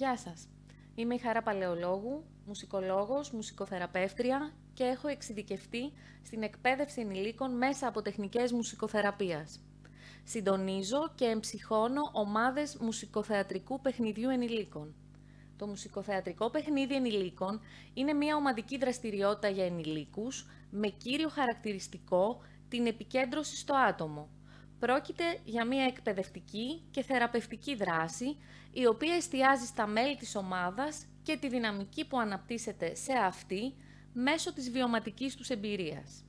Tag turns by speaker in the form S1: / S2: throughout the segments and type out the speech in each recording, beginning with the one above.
S1: Γεια σας. Είμαι η Χαρά Παλαιολόγου, μουσικολόγος, μουσικοθεραπεύτρια και έχω εξειδικευτεί στην εκπαίδευση ενηλίκων μέσα από τεχνικές μουσικοθεραπείας. Συντονίζω και εμψυχώνω ομάδες μουσικοθεατρικού παιχνιδιού ενηλίκων. Το μουσικοθεατρικό παιχνίδι ενηλίκων είναι μια ομαδική δραστηριότητα για ενηλίκους με κύριο χαρακτηριστικό την επικέντρωση στο άτομο, Πρόκειται για μια εκπαιδευτική και θεραπευτική δράση, η οποία εστιάζει στα μέλη της ομάδας και τη δυναμική που αναπτύσσεται σε αυτή μέσω της βιωματικής τους εμπειρίας.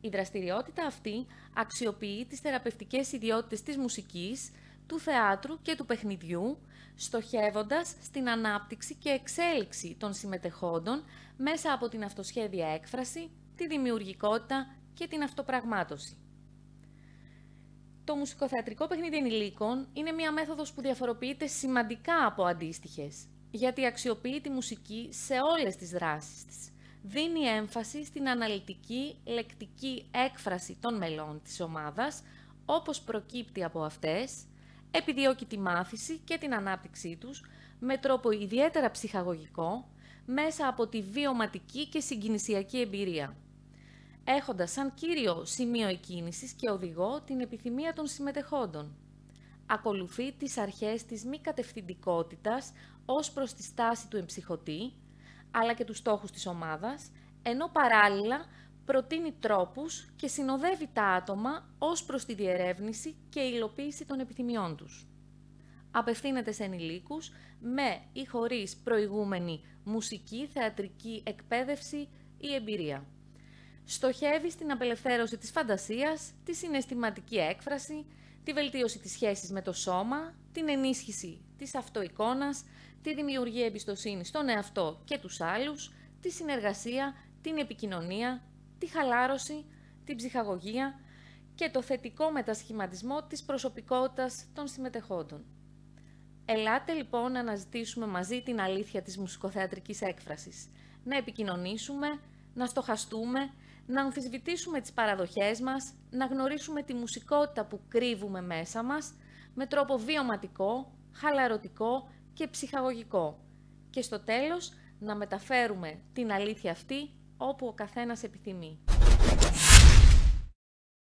S1: Η δραστηριότητα αυτή αξιοποιεί τις θεραπευτικές ιδιότητες της μουσικής, του θεάτρου και του παιχνιδιού, στοχεύοντας στην ανάπτυξη και εξέλιξη των συμμετεχόντων μέσα από την αυτοσχέδια έκφραση, τη δημιουργικότητα και την αυτοπραγμάτωση. Το μουσικοθεατρικό παιχνίδι ενηλίκων είναι μία μέθοδος που διαφοροποιείται σημαντικά από αντίστοιχες, γιατί αξιοποιεί τη μουσική σε όλες τις δράσεις της. Δίνει έμφαση στην αναλυτική, λεκτική έκφραση των μελών της ομάδας, όπως προκύπτει από αυτές, επιδιώκει τη μάθηση και την ανάπτυξή τους με τρόπο ιδιαίτερα ψυχαγωγικό, μέσα από τη βιωματική και συγκινησιακή εμπειρία έχοντας σαν κύριο σημείο εκκίνησης και οδηγό την επιθυμία των συμμετεχόντων. Ακολουθεί τις αρχές της μη κατευθυντικότητας ως προς τη στάση του εμψυχωτή, αλλά και τους στόχους της ομάδας, ενώ παράλληλα προτείνει τρόπους και συνοδεύει τα άτομα ως προς τη διερεύνηση και υλοποίηση των επιθυμιών τους. Απευθύνεται σε ενηλίκους με ή χωρίς προηγούμενη μουσική, θεατρική εκπαίδευση ή εμπειρία στοχεύει στην απελευθέρωση της φαντασίας, τη συναισθηματική έκφραση, τη βελτίωση της σχέσης με το σώμα, την ενίσχυση της αυτοεικόνας, τη δημιουργία εμπιστοσύνη στον εαυτό και τους άλλους, τη συνεργασία, την επικοινωνία, τη χαλάρωση, την ψυχαγωγία και το θετικό μετασχηματισμό της προσωπικότητας των συμμετεχόντων. Ελάτε λοιπόν να αναζητήσουμε μαζί την αλήθεια της μουσικοθεατρικής έκφρασης, να επικοινωνήσουμε, να στοχαστούμε, να αμφισβητήσουμε τις παραδοχές μας, να γνωρίσουμε τη μουσικότητα που κρύβουμε μέσα μας, με τρόπο βιωματικό, χαλαρωτικό και ψυχαγωγικό. Και στο τέλος, να μεταφέρουμε την αλήθεια αυτή όπου ο καθένας επιθυμεί.